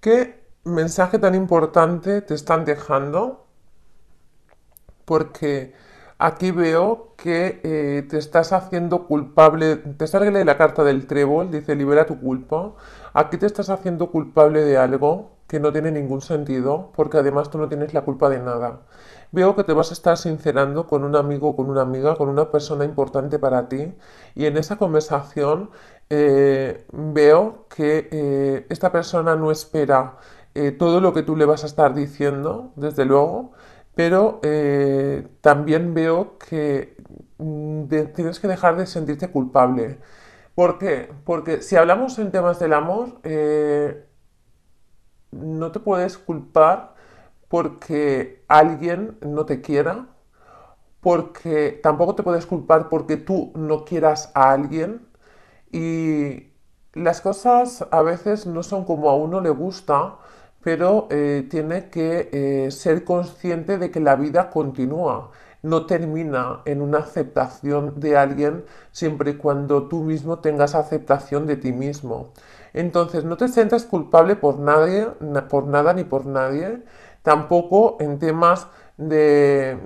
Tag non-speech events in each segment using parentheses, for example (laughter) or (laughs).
¿Qué mensaje tan importante te están dejando? Porque aquí veo que eh, te estás haciendo culpable, te sale la carta del trébol, dice libera tu culpa, aquí te estás haciendo culpable de algo que no tiene ningún sentido, porque además tú no tienes la culpa de nada. Veo que te vas a estar sincerando con un amigo, con una amiga, con una persona importante para ti, y en esa conversación eh, veo que eh, esta persona no espera eh, todo lo que tú le vas a estar diciendo, desde luego, pero también veo que mm, tienes que dejar de sentirte culpable. ¿Por qué? Porque si hablamos en temas del amor, no te puedes culpar porque alguien no te quiera, porque tampoco te puedes culpar porque tú no quieras a alguien, y las cosas a veces no son como a uno le gusta, pero eh, tiene que eh, ser consciente de que la vida continúa, no termina en una aceptación de alguien siempre y cuando tú mismo tengas aceptación de ti mismo. Entonces no te sientas culpable por nadie, por nada ni por nadie, tampoco en temas de,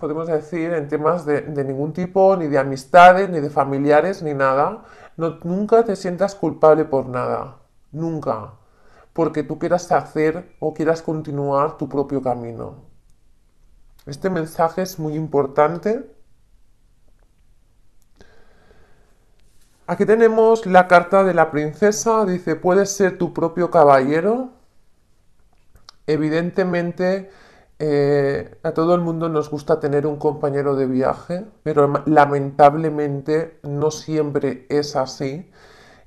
podemos decir, en temas de ningún tipo, ni de amistades, ni de familiares, ni nada nunca te sientas culpable por nada, nunca, porque tú quieras hacer o quieras continuar tu propio camino. Este mensaje es muy importante. Aquí tenemos la carta de la princesa, dice, puedes ser tu propio caballero. Evidentemente, eh, a todo el mundo nos gusta tener un compañero de viaje, pero lamentablemente no siempre es así.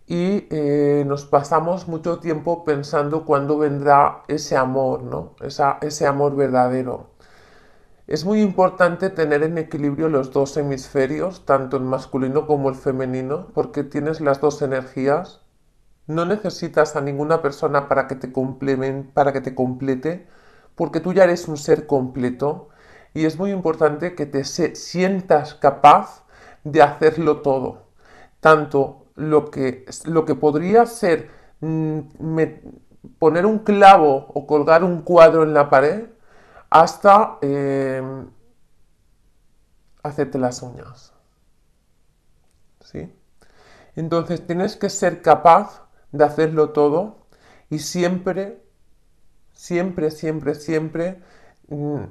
Y eh, nos pasamos mucho tiempo pensando cuándo vendrá ese amor, ¿no? ese amor verdadero. Es muy importante tener en equilibrio los dos hemisferios, tanto el masculino como el femenino, porque tienes las dos energías. No necesitas a ninguna persona para que te, para que te complete porque tú ya eres un ser completo y es muy importante que te sientas capaz de hacerlo todo, tanto lo que, lo que podría ser mm, poner un clavo o colgar un cuadro en la pared, hasta em, hacerte las uñas. ¿Sí? Entonces tienes que ser capaz de hacerlo todo y siempre siempre, siempre, siempre mm,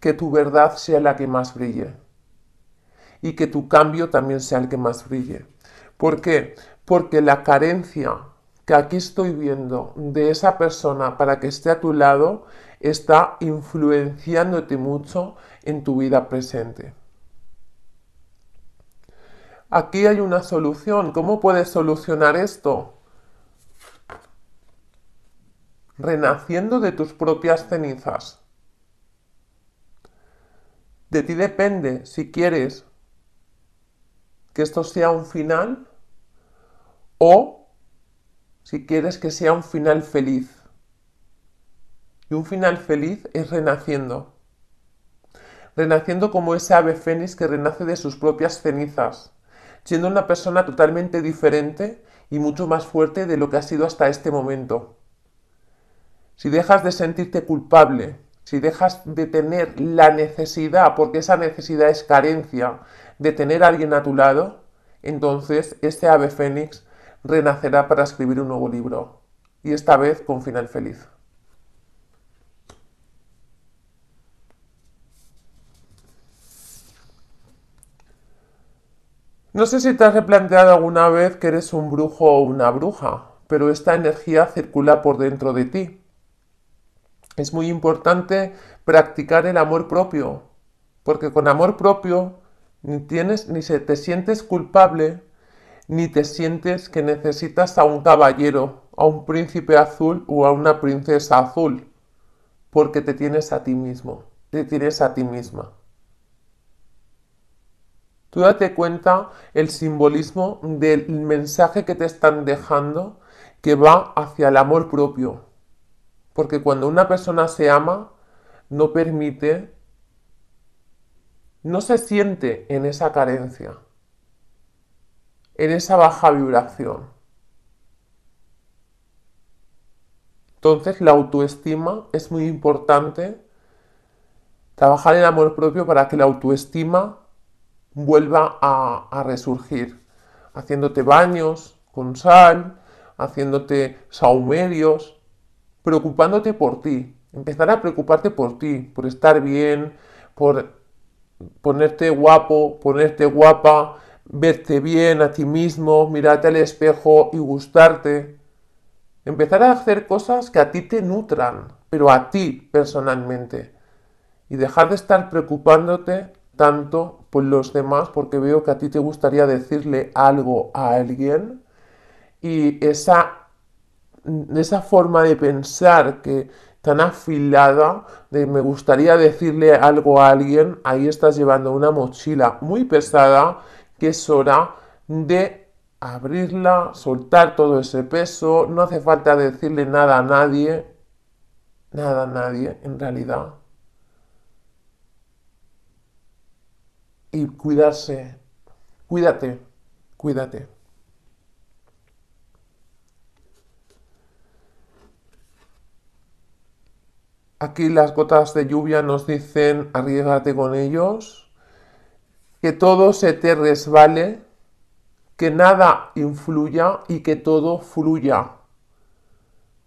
que tu verdad sea la que más brille y que tu cambio también sea el que más brille. ¿Por qué? Porque la carencia que aquí estoy viendo de esa persona para que esté a tu lado está influenciándote mucho en tu vida presente. Aquí hay una solución. ¿Cómo puedes solucionar esto? renaciendo de tus propias cenizas. De ti depende si quieres que esto sea un final o si quieres que sea un final feliz. Y un final feliz es renaciendo. Renaciendo como ese ave fénix que renace de sus propias cenizas, siendo una persona totalmente diferente y mucho más fuerte de lo que ha sido hasta este momento si dejas de sentirte culpable, si dejas de tener la necesidad, porque esa necesidad es carencia, de tener a alguien a tu lado, entonces este ave fénix renacerá para escribir un nuevo libro, y esta vez con final feliz. No sé si te has replanteado alguna vez que eres un brujo o una bruja, pero esta energía circula por dentro de ti es muy importante practicar el amor propio, porque con amor propio ni tienes ni se te sientes culpable ni te sientes que necesitas a un caballero, a un príncipe azul o a una princesa azul, porque te tienes a ti mismo, te tienes a ti misma. Tú date cuenta el simbolismo del mensaje que te están dejando que va hacia el amor propio. Porque cuando una persona se ama, no permite, no se siente en esa carencia, en esa baja vibración. Entonces la autoestima es muy importante. Trabajar el amor propio para que la autoestima vuelva a, a resurgir. Haciéndote baños con sal, haciéndote saumerios, preocupándote por ti, empezar a preocuparte por ti, por estar bien, por ponerte guapo, ponerte guapa, verte bien a ti mismo, mirarte al espejo y gustarte. Empezar a hacer cosas que a ti te nutran, pero a ti personalmente. Y dejar de estar preocupándote tanto por los demás porque veo que a ti te gustaría decirle algo a alguien y esa de esa forma de pensar que tan afilada de me gustaría decirle algo a alguien, ahí estás llevando una mochila muy pesada que es hora de abrirla, soltar todo ese peso, no hace falta decirle nada a nadie, nada a nadie en realidad. Y cuidarse, cuídate, cuídate. Aquí las gotas de lluvia nos dicen, arriesgate con ellos, que todo se te resbale, que nada influya y que todo fluya.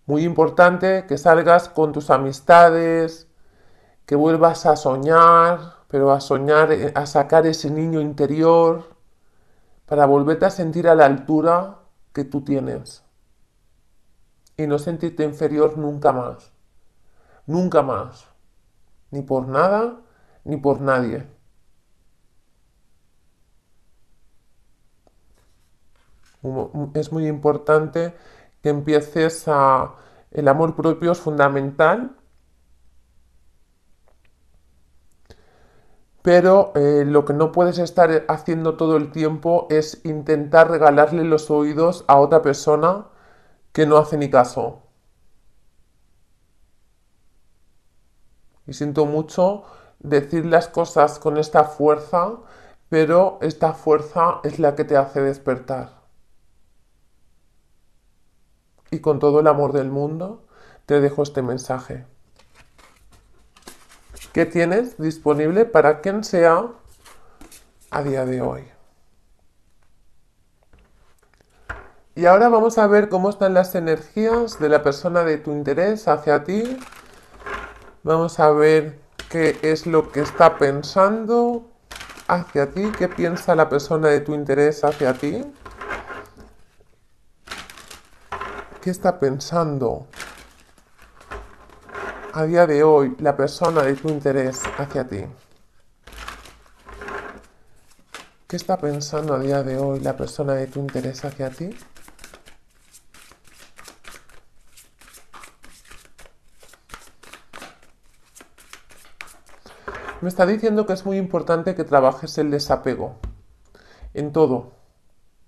Muy importante que salgas con tus amistades, que vuelvas a soñar, pero a soñar, eh, a sacar ese niño interior para volverte a sentir a la altura que tú tienes y no sentirte inferior nunca más nunca más, ni por nada, ni por nadie. Mm, es muy importante que empieces a... El amor propio es fundamental, pero eh, lo que no puedes estar haciendo todo el tiempo es intentar regalarle los oídos a otra persona que no hace ni caso. y siento mucho decir las cosas con esta fuerza, pero esta fuerza es la que te hace despertar. Y con todo el amor del mundo te dejo este mensaje. ¿Qué tienes disponible para quien sea a día de hoy? Y ahora vamos a ver cómo están las energías de la persona de tu interés hacia ti Vamos a ver qué es lo que está pensando hacia ti, qué piensa la persona de tu interés hacia ti. ¿Qué está pensando a día de hoy la persona de tu interés hacia ti? ¿Qué está pensando a día de hoy la persona de tu interés hacia ti? Me está diciendo que es muy importante que trabajes el desapego en todo,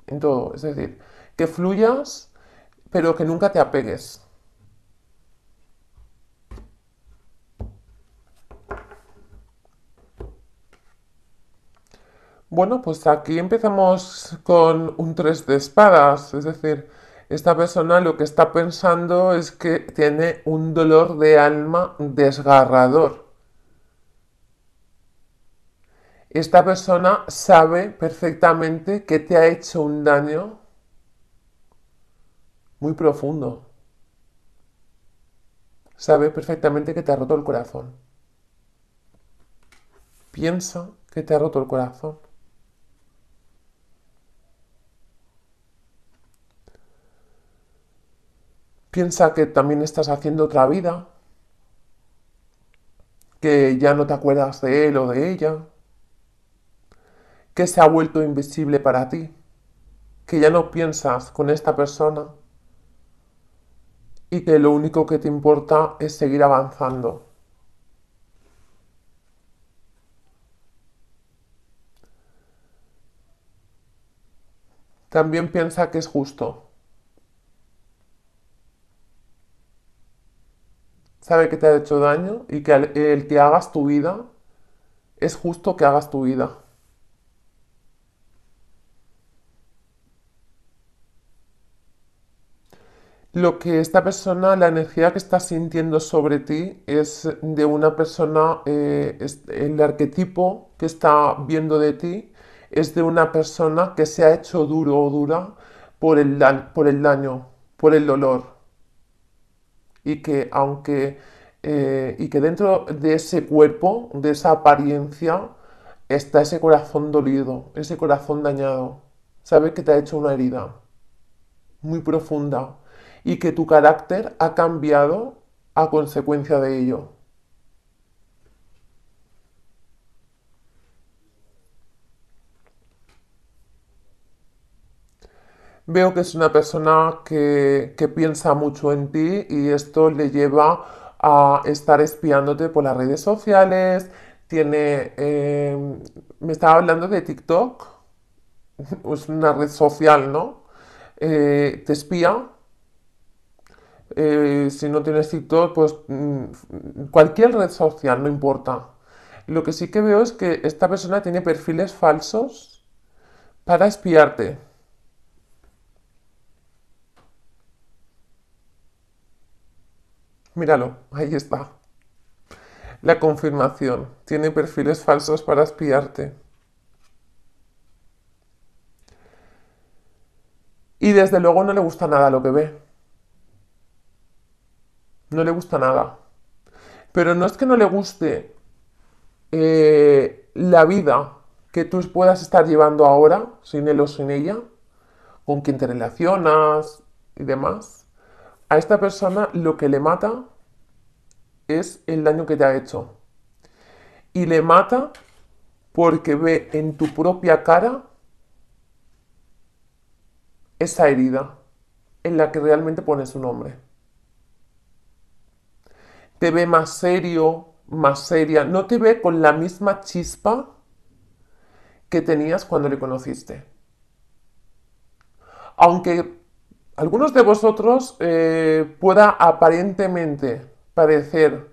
en todo, es decir, que fluyas, pero que nunca te apegues. Bueno, pues aquí empezamos con un 3 de espadas, es decir, esta persona lo que está pensando es que tiene un dolor de alma desgarrador. esta persona sabe perfectamente que te ha hecho un daño muy profundo. Sabe perfectamente que te ha roto el corazón. Piensa que te ha roto el corazón. Piensa que también estás haciendo otra vida, que ya no te acuerdas de él o de ella, que se ha vuelto invisible para ti, que ya no piensas con esta persona y que lo único que te importa es seguir avanzando. También piensa que es justo. Sabe que te ha hecho daño y que el que hagas tu vida es justo que hagas tu vida. lo que esta persona, la energía que está sintiendo sobre ti es de una persona, eh, el arquetipo que está viendo de ti es de una persona que se ha hecho duro o dura por el, daño, por el dolor. Y que aunque eh, y que dentro de ese cuerpo, de esa apariencia, está ese corazón dolido, ese corazón dañado. Sabes que te ha hecho una herida muy profunda y que tu carácter ha cambiado a consecuencia de ello. Veo que es una persona que, piensa mucho en ti y esto le lleva a estar espiándote por las redes sociales. Tiene. Em, me estaba hablando de TikTok. (laughs) Es una red social, ¿no? Eh, te espía eh, si no tienes TikTok, pues mm, cualquier red social, no importa. Lo que sí que veo es que esta persona tiene perfiles falsos para espiarte. Míralo, ahí está. La confirmación. Tiene perfiles falsos para espiarte. Y desde luego no le gusta nada lo que ve no le gusta nada. Pero no es que no le guste eh, la vida que tú puedas estar llevando ahora, sin él o sin ella, con quien te relacionas y demás. A esta persona lo que le mata es el daño que te ha hecho. Y le mata porque ve en tu propia cara esa herida en la que realmente pone su nombre te ve más serio, más seria, no te ve con la misma chispa que tenías cuando le conociste. Aunque algunos de vosotros eh, pueda aparentemente parecer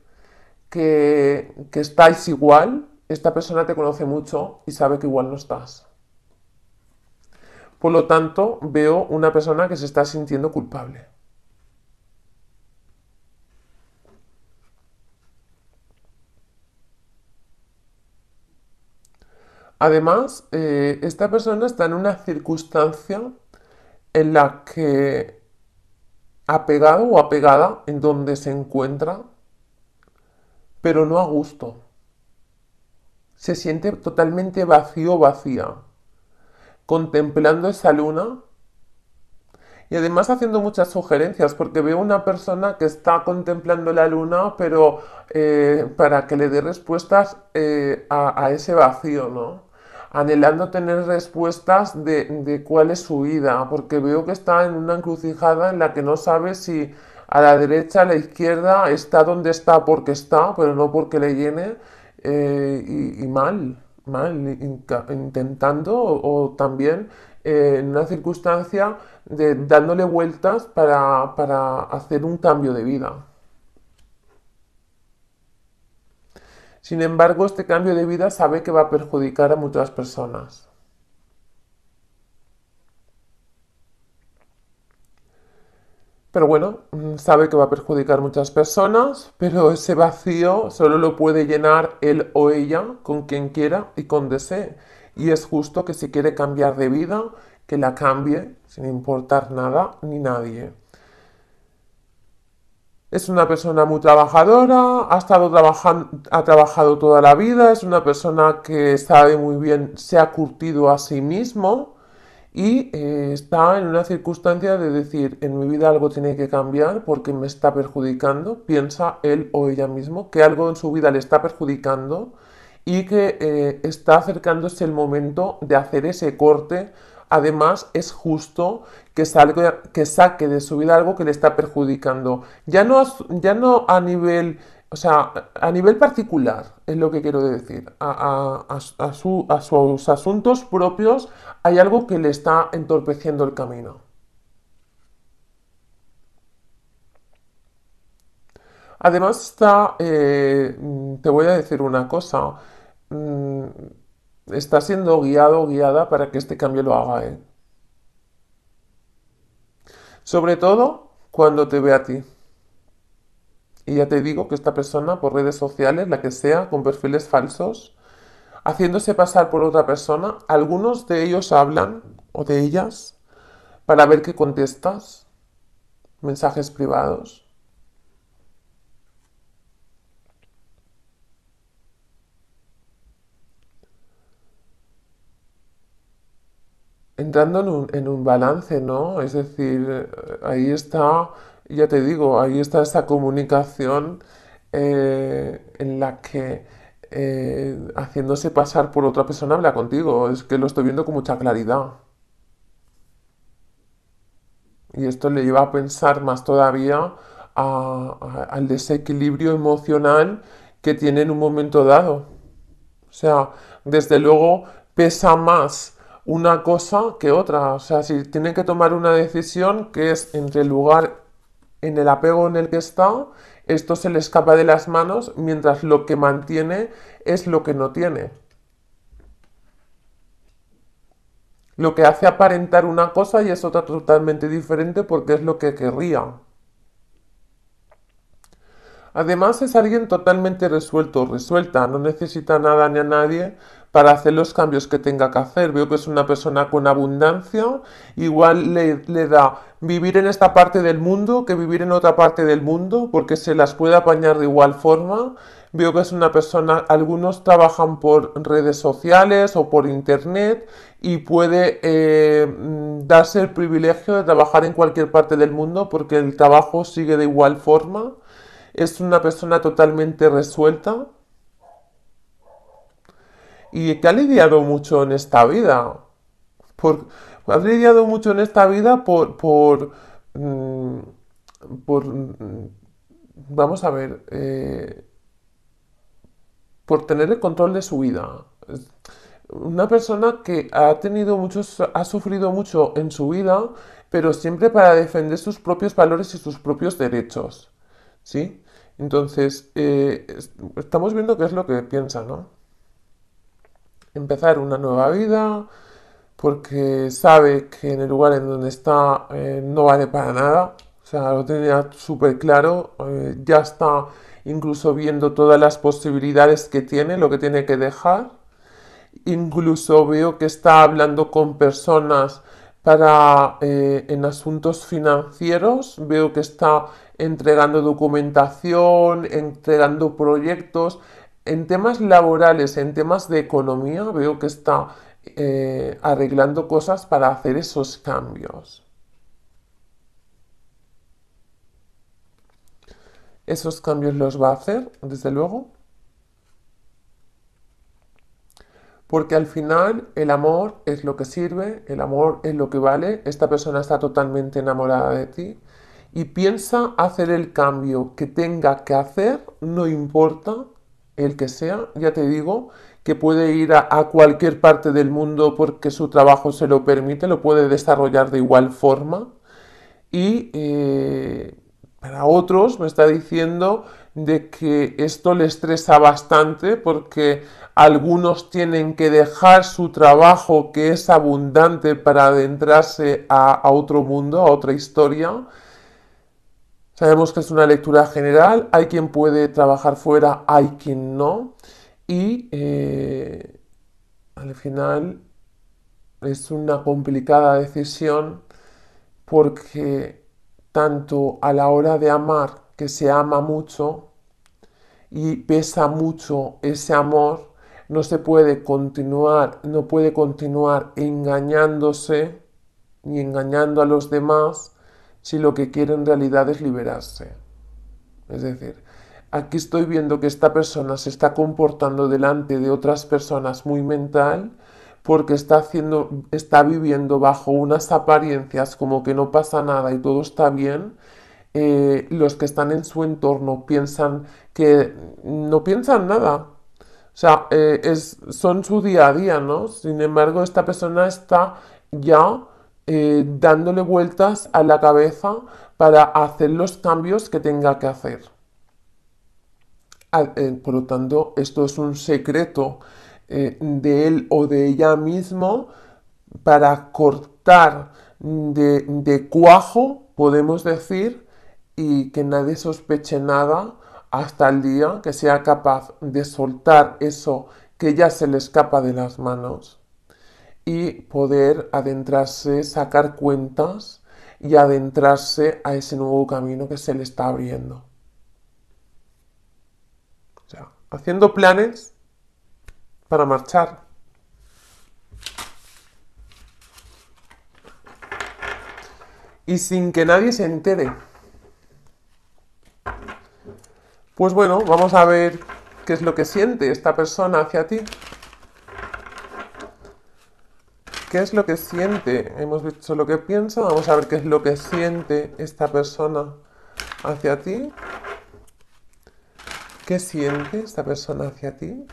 que, que estáis igual, esta persona te conoce mucho y sabe que igual no estás. Por lo tanto, veo una persona que se está sintiendo culpable. Además, eh, esta persona está en una circunstancia en la que pegado o apegada en donde se encuentra, pero no a gusto. Se siente totalmente vacío o vacía, contemplando esa luna y además haciendo muchas sugerencias, porque veo una persona que está contemplando la luna, pero eh, para que le dé respuestas eh, a, ese vacío, ¿no? Anhelando tener respuestas de, cuál es su vida, porque veo que está en una encrucijada en la que no sabe si a la derecha, a la izquierda, está donde está porque está, pero no porque le llene, eh, y, mal, mal, intentando o también eh, en una circunstancia de dándole vueltas para, hacer un cambio de vida. Sin embargo, este cambio de vida sabe que va a perjudicar a muchas personas. Pero bueno, mm, sabe que va a perjudicar a muchas personas, pero ese vacío solo lo puede llenar él o ella con quien quiera y con desee y es justo que si quiere cambiar de vida, que la cambie sin importar nada ni nadie. Es una persona muy trabajadora, ha estado ha trabajado toda la vida, es una persona que sabe muy bien, se ha curtido a sí mismo y eh, está en una circunstancia de decir, en mi vida algo tiene que cambiar porque me está perjudicando, piensa él o ella mismo que algo en su vida le está perjudicando y que eh, está acercándose el momento de hacer ese corte. Además, es justo que, salga, que saque de su vida algo que le está perjudicando. Ya no, ya no a nivel, o sea, a nivel particular, es lo que quiero decir. a, a sus asuntos propios hay algo que le está entorpeciendo el camino. Además está, eh, te voy a decir una cosa, mm, está siendo guiado o guiada para que este cambio lo haga él. Sobre todo cuando te ve a ti. Y ya te digo que esta persona por redes sociales, la que sea, con perfiles falsos, haciéndose pasar por otra persona, algunos de ellos hablan, o de ellas, para ver qué contestas, mensajes privados entrando en un, en un balance, ¿no? Es decir, ahí está, ya te digo, ahí está esa comunicación eh, en la que eh, haciéndose pasar por otra persona habla contigo. Es que lo estoy viendo con mucha claridad. Y esto le lleva a pensar más todavía al desequilibrio emocional que tiene en un momento dado. O sea, desde luego pesa más una cosa que otra. O sea, si tienen que tomar una decisión que es entre el lugar en el apego en el que está, esto se le escapa de las manos mientras lo que mantiene es lo que no tiene. Lo que hace aparentar una cosa y es otra totalmente diferente porque es lo que querría. Además es alguien totalmente resuelto, resuelta, no necesita nada ni a nadie para hacer los cambios que tenga que hacer. Veo que es una persona con abundancia, igual le, da vivir en esta parte del mundo que vivir en otra parte del mundo, porque se las puede apañar de igual forma. Veo que es una persona, algunos trabajan por redes sociales o por internet y puede eh, darse el privilegio de trabajar en cualquier parte del mundo porque el trabajo sigue de igual forma. Es una persona totalmente resuelta, y que ha lidiado mucho en esta vida. Por, lidiado mucho en esta vida por, por, mm, mm, vamos a ver, eh, por tener el control de su vida. Una persona que ha tenido muchos, ha sufrido mucho en su vida, pero siempre para defender sus propios valores y sus propios derechos. ¿Sí? Entonces, eh, estamos viendo qué es lo que piensa, ¿no? empezar una nueva vida, porque sabe que en el lugar en donde está eh, no vale para nada, o sea, lo tenía súper claro, eh, ya está incluso viendo todas las posibilidades que tiene, lo que tiene que dejar, incluso veo que está hablando con personas para eh, en asuntos financieros, veo que está entregando documentación, entregando proyectos, en temas laborales, en temas de economía, veo que está eh, arreglando cosas para hacer esos cambios. Esos cambios los va a hacer, desde luego. Porque al final el amor es lo que sirve, el amor es lo que vale, esta persona está totalmente enamorada de ti y piensa hacer el cambio que tenga que hacer, no importa el que sea, ya te digo, que puede ir a, cualquier parte del mundo porque su trabajo se lo permite, lo puede desarrollar de igual forma. Y eh, para otros me está diciendo de que esto le estresa bastante porque algunos tienen que dejar su trabajo que es abundante para adentrarse a otro mundo, a otra historia Sabemos que es una lectura general, hay quien puede trabajar fuera, hay quien no. Y eh, al final es una complicada decisión porque tanto a la hora de amar, que se ama mucho y pesa mucho ese amor, no se puede continuar, no puede continuar engañándose ni engañando a los demás si lo que quiere en realidad es liberarse. Es decir, aquí estoy viendo que esta persona se está comportando delante de otras personas muy mental porque está, haciendo, está viviendo bajo unas apariencias como que no pasa nada y todo está bien. Eh, los que están en su entorno piensan que no piensan nada. O sea, eh, es, son su día a día, ¿no? Sin embargo, esta persona está ya eh, dándole vueltas a la cabeza para hacer los cambios que tenga que hacer. Eh, por lo tanto, esto es un secreto eh, de él o de ella mismo para cortar de cuajo, podemos decir, y que nadie sospeche nada hasta el día que sea capaz de soltar eso que ya se le escapa de las manos y poder adentrarse, sacar cuentas y adentrarse a ese nuevo camino que se le está abriendo. O sea, haciendo planes para marchar. Y sin que nadie se entere. Pues bueno, vamos a ver qué es lo que siente esta persona hacia ti. qué es lo que siente. Hemos visto lo que piensa, vamos a ver qué es lo que siente esta persona hacia ti. ¿Qué siente esta persona hacia ti?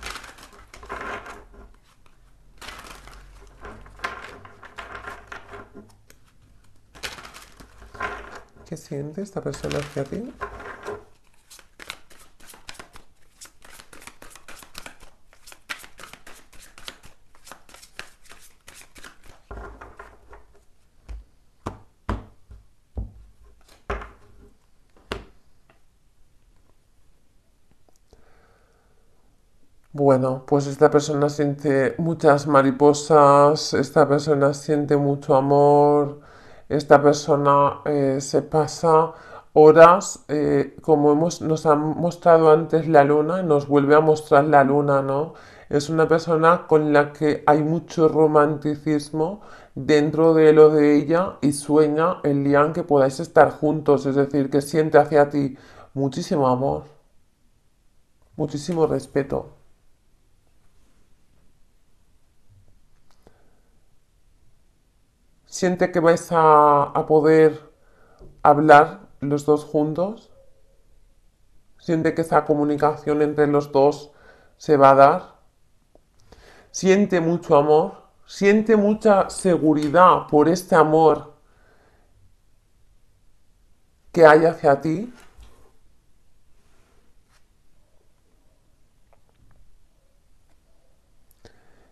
¿Qué siente esta persona hacia ti? Pues esta persona siente muchas mariposas, esta persona siente mucho amor, esta persona eh, se pasa horas, eh, como hemos, nos ha mostrado antes la luna, y nos vuelve a mostrar la luna, ¿no? Es una persona con la que hay mucho romanticismo dentro de lo de ella y sueña el día en que podáis estar juntos, es decir, que siente hacia ti muchísimo amor, muchísimo respeto. siente que vais a, poder hablar los dos juntos, siente que esa comunicación entre los dos se va a dar, siente mucho amor, siente mucha seguridad por este amor que hay hacia ti.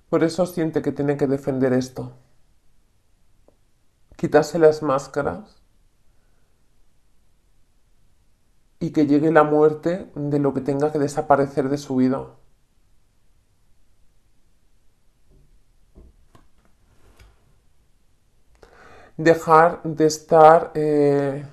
Por eso siente que tiene que defender esto quitarse las máscaras y que llegue la muerte de lo que tenga que desaparecer de su vida. Dejar de estar eh,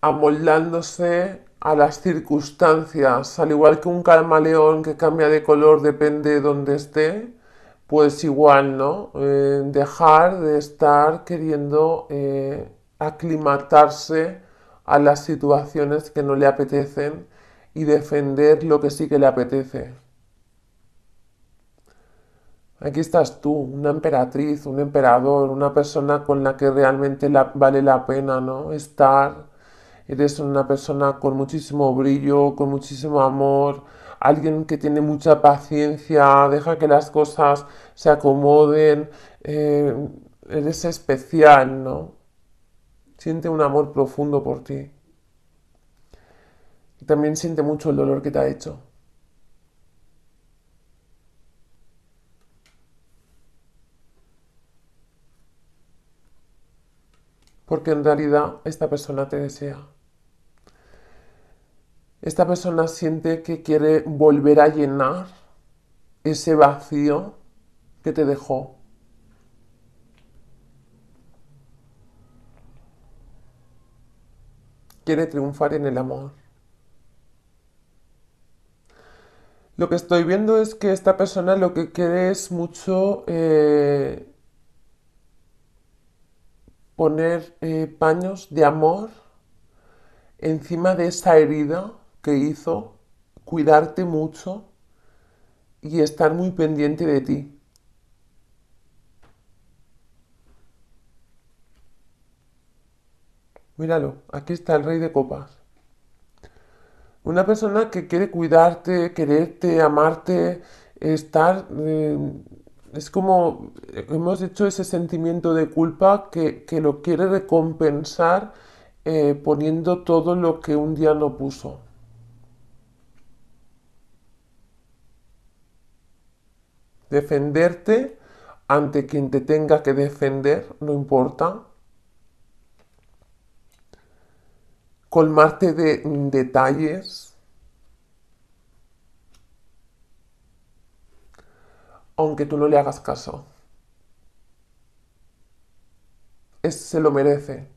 amoldándose a las circunstancias, al igual que un camaleón que cambia de color depende de donde esté, pues igual, ¿no? Eh, dejar de estar queriendo eh, aclimatarse a las situaciones que no le apetecen y defender lo que sí que le apetece. Aquí estás tú, una emperatriz, un emperador, una persona con la que realmente vale la pena ¿no? estar. Eres una persona con muchísimo brillo, con muchísimo amor, alguien que tiene mucha paciencia, deja que las cosas se acomoden, eh, eres especial, ¿no? Siente un amor profundo por ti. también siente mucho el dolor que te ha hecho. Porque en realidad esta persona te desea esta persona siente que quiere volver a llenar ese vacío que te dejó. Quiere triunfar en el amor. Lo que estoy viendo es que esta persona lo que quiere es mucho eh, poner eh, paños de amor encima de esa herida que hizo cuidarte mucho y estar muy pendiente de ti. Míralo, aquí está el rey de copas. Una persona que quiere cuidarte, quererte, amarte, estar... Eh, es como hemos hecho ese sentimiento de culpa que, lo quiere recompensar eh, poniendo todo lo que un día no puso. defenderte ante quien te tenga que defender, no importa. Colmarte de detalles. Aunque tú no le hagas caso. se lo merece.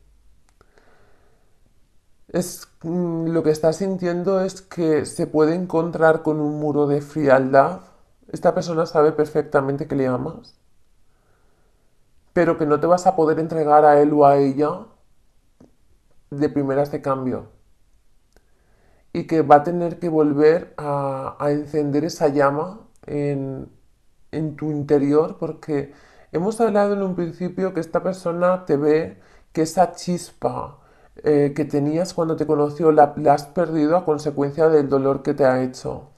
Es, mm, lo que está sintiendo es que se puede encontrar con un muro de frialdad esta persona sabe perfectamente que le amas, pero que no te vas a poder entregar a él o a ella de primeras de cambio. Y que va a tener que volver a, encender esa llama en, tu interior porque hemos hablado en un principio que esta persona te ve que esa chispa eh, que tenías cuando te conoció la has perdido a consecuencia del dolor que te ha hecho.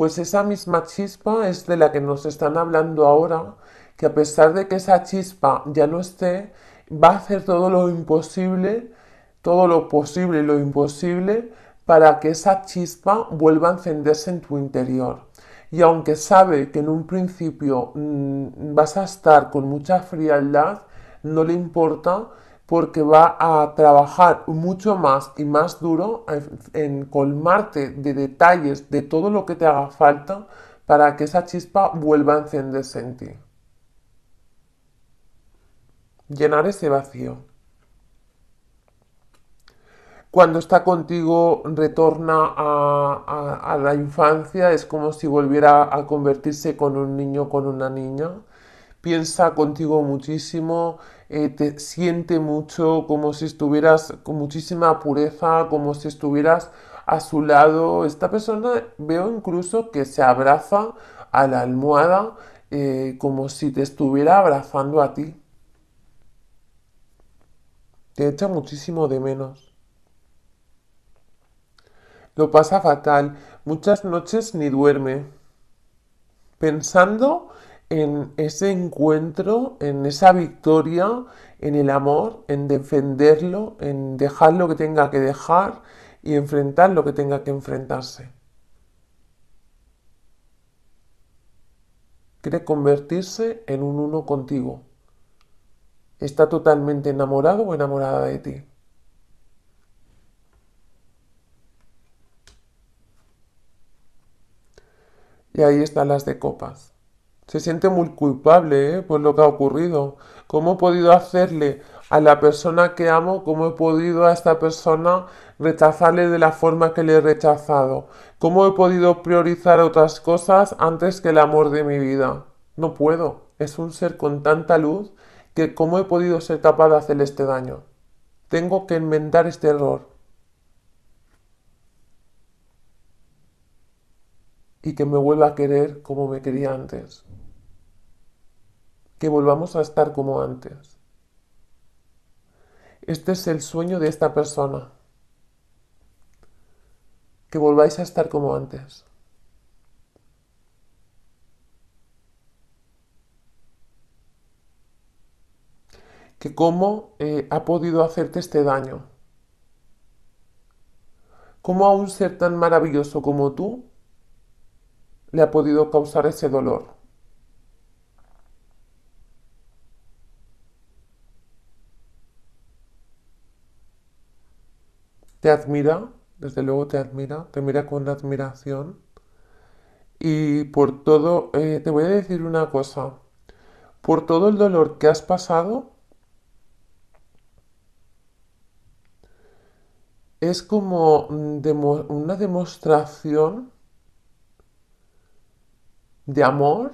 Pues esa misma chispa es de la que nos están hablando ahora, que a pesar de que esa chispa ya no esté, va a hacer todo lo imposible, todo lo posible y lo imposible para que esa chispa vuelva a encenderse en tu interior. Y aunque sabe que en un principio mm, vas a estar con mucha frialdad, no le importa porque va a trabajar mucho más y más duro en colmarte de detalles de todo lo que te haga falta para que esa chispa vuelva a encenderse en ti. Llenar ese vacío. Cuando está contigo retorna a, la infancia, es como si volviera a convertirse con un niño, con una niña. Piensa contigo muchísimo, eh, te siente mucho como si estuvieras con muchísima pureza, como si estuvieras a su lado. Esta persona veo incluso que se abraza a la almohada eh, como si te estuviera abrazando a ti. Te echa muchísimo de menos. Lo pasa fatal. Muchas noches ni duerme. Pensando en ese encuentro, en esa victoria, en el amor, en defenderlo, en dejar lo que tenga que dejar y enfrentar lo que tenga que enfrentarse. Quiere convertirse en un uno contigo. Está totalmente enamorado o enamorada de ti. Y ahí están las de copas. Se siente muy culpable ¿eh? por lo que ha ocurrido. ¿Cómo he podido hacerle a la persona que amo? ¿Cómo he podido a esta persona rechazarle de la forma que le he rechazado? ¿Cómo he podido priorizar otras cosas antes que el amor de mi vida? No puedo. Es un ser con tanta luz que cómo he podido ser capaz de hacerle este daño. Tengo que inventar este error. Y que me vuelva a querer como me quería antes que volvamos a estar como antes. Este es el sueño de esta persona. Que volváis a estar como antes. Que cómo eh, ha podido hacerte este daño. Cómo a un ser tan maravilloso como tú le ha podido causar ese dolor. admira, desde luego te admira, te mira con admiración. Y por todo, eh, te voy a decir una cosa, por todo el dolor que has pasado, es como una demostración de amor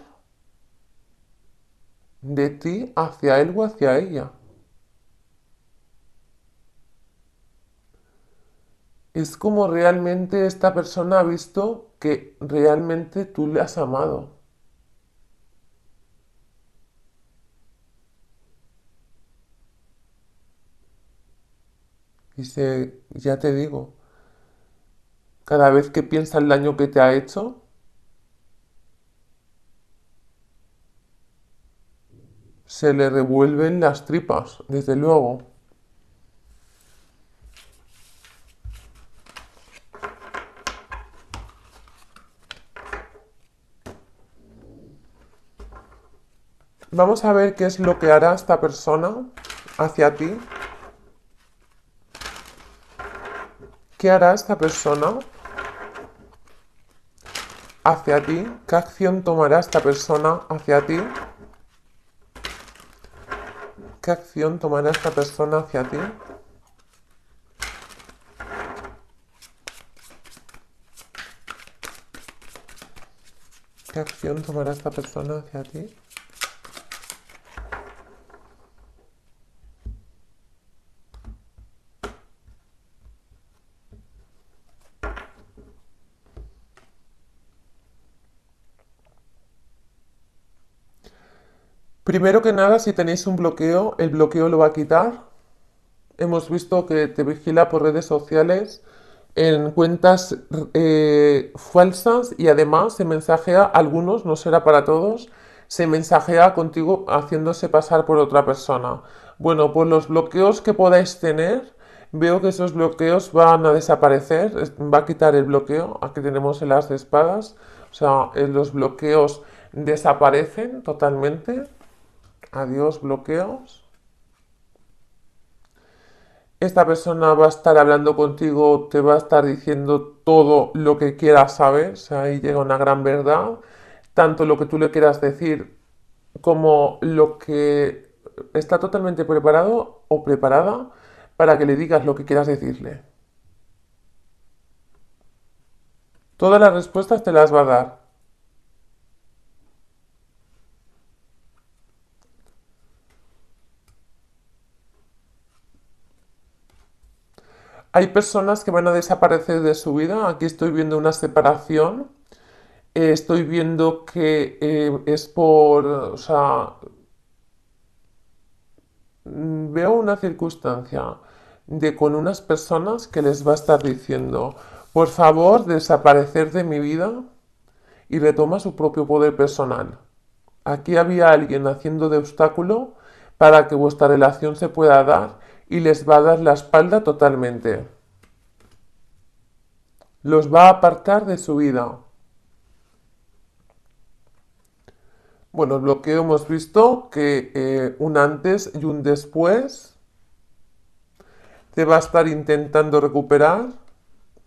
de ti hacia él o hacia ella. es como realmente esta persona ha visto que realmente tú le has amado. Dice, ya te digo, cada vez que piensa el daño que te ha hecho, se le revuelven las tripas, desde luego. Vamos a ver qué es lo que hará esta persona hacia ti. ¿Qué hará esta persona hacia ti? ¿Qué acción tomará esta persona hacia ti? ¿Qué acción tomará esta persona hacia ti? ¿Qué acción tomará esta persona hacia ti? Primero que nada, si tenéis un bloqueo, el bloqueo lo va a quitar. Hemos visto que te vigila por redes sociales en cuentas eh, falsas y además se mensajea, algunos, no será para todos, se mensajea contigo haciéndose pasar por otra persona. Bueno, pues los bloqueos que podáis tener, veo que esos bloqueos van a desaparecer, va a quitar el bloqueo, aquí tenemos el as de espadas, o sea, eh, los bloqueos desaparecen totalmente. Adiós, bloqueos. Esta persona va a estar hablando contigo, te va a estar diciendo todo lo que quieras saber, ahí llega una gran verdad, tanto lo que tú le quieras decir como lo que está totalmente preparado o preparada para que le digas lo que quieras decirle. Todas las respuestas te las va a dar. Hay personas que van a desaparecer de su vida. Aquí estoy viendo una separación. Eh, estoy viendo que eh, es por... O sea, mm, veo una circunstancia de con unas personas que les va a estar diciendo, por favor, desaparecer de mi vida y retoma su propio poder personal. Aquí había alguien haciendo de obstáculo para que vuestra relación se pueda dar y les va a dar la espalda totalmente. Los va a apartar de su vida. Bueno, lo que hemos visto, que eh, un antes y un después, te va a estar intentando recuperar,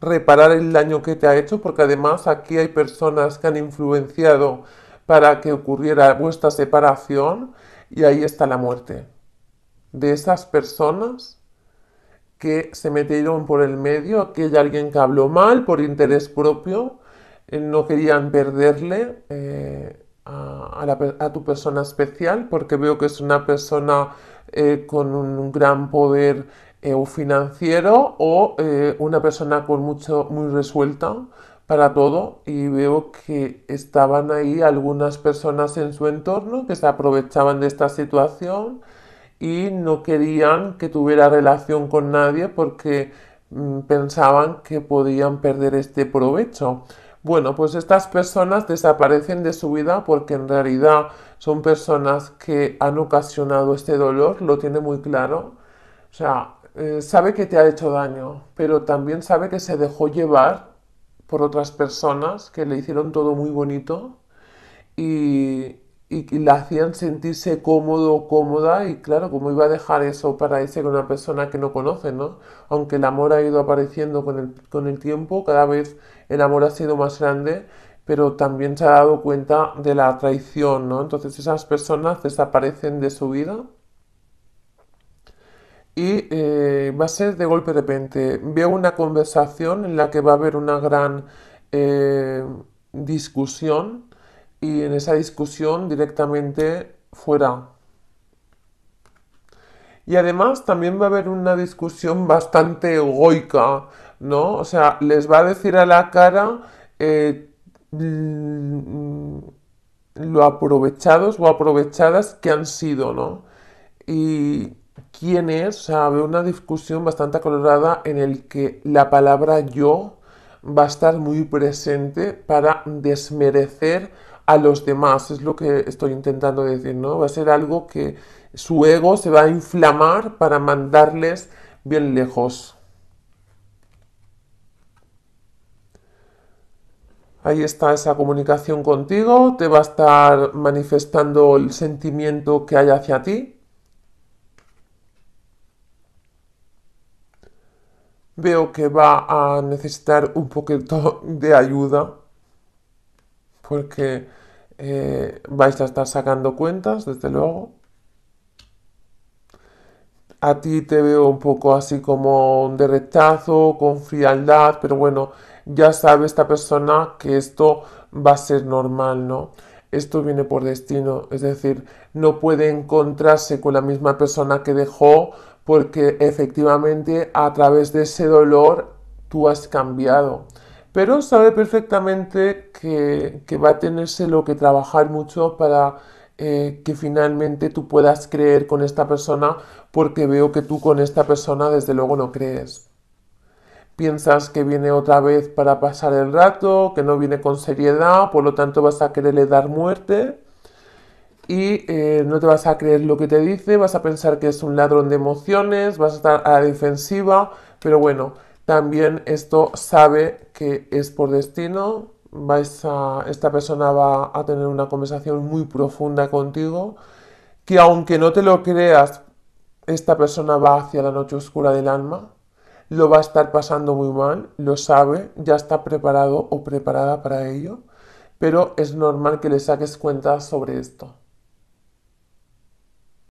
reparar el daño que te ha hecho, porque además aquí hay personas que han influenciado para que ocurriera vuestra separación y ahí está la muerte de esas personas que se metieron por el medio, que hay alguien que habló mal por interés propio, eh, no querían perderle eh, a, tu persona especial, porque veo que es una persona eh, con un gran poder financiero o una persona con mucho, muy resuelta para todo y veo que estaban ahí algunas personas en su entorno que se aprovechaban de esta situación y no querían que tuviera relación con nadie porque mm, pensaban que podían perder este provecho. Bueno, pues estas personas desaparecen de su vida porque en realidad son personas que han ocasionado este dolor, lo tiene muy claro. O sea, eh, sabe que te ha hecho daño, pero también sabe que se dejó llevar por otras personas que le hicieron todo muy bonito y, y, la hacían sentirse cómodo cómoda y claro, como iba a dejar eso para irse con una persona que no conoce, ¿no? Aunque el amor ha ido apareciendo con el, tiempo, cada vez el amor ha sido más grande, pero también se ha dado cuenta de la traición, ¿no? Entonces esas personas desaparecen de su vida y eh, va a ser de golpe de repente. Veo una conversación en la que va a haber una gran eh, discusión y en esa discusión directamente fuera. Y además también va a haber una discusión bastante egoica, ¿no? O sea, les va a decir a la cara eh, mm, lo aprovechados o aprovechadas que han sido, ¿no? Y quién es, o sea, haber una discusión bastante acolorada en el que la palabra yo va a estar muy presente para desmerecer a los demás, es lo que estoy intentando decir, ¿no? Va a ser algo que su ego se va a inflamar para mandarles bien lejos. Ahí está esa comunicación contigo, te va a estar manifestando el sentimiento que hay hacia ti. Veo que va a necesitar un poquito de ayuda porque eh, vais a estar sacando cuentas, desde luego. A ti te veo un poco así como de rechazo, con frialdad, pero bueno, ya sabe esta persona que esto va a ser normal, ¿no? Esto viene por destino, es decir, no puede encontrarse con la misma persona que dejó porque efectivamente a través de ese dolor tú has cambiado pero sabe perfectamente que, va a tenerse lo que trabajar mucho para eh, que finalmente tú puedas creer con esta persona, porque veo que tú con esta persona desde luego no crees. Piensas que viene otra vez para pasar el rato, que no viene con seriedad, por lo tanto vas a quererle dar muerte y eh, no te vas a creer lo que te dice, vas a pensar que es un ladrón de emociones, vas a estar a la defensiva, pero bueno, también esto sabe que es por destino, esta persona va a tener una conversación muy profunda contigo, que aunque no te lo creas, esta persona va hacia la noche oscura del alma, lo va a estar pasando muy mal, lo sabe, ya está preparado o preparada para ello, pero es normal que le saques cuenta sobre esto.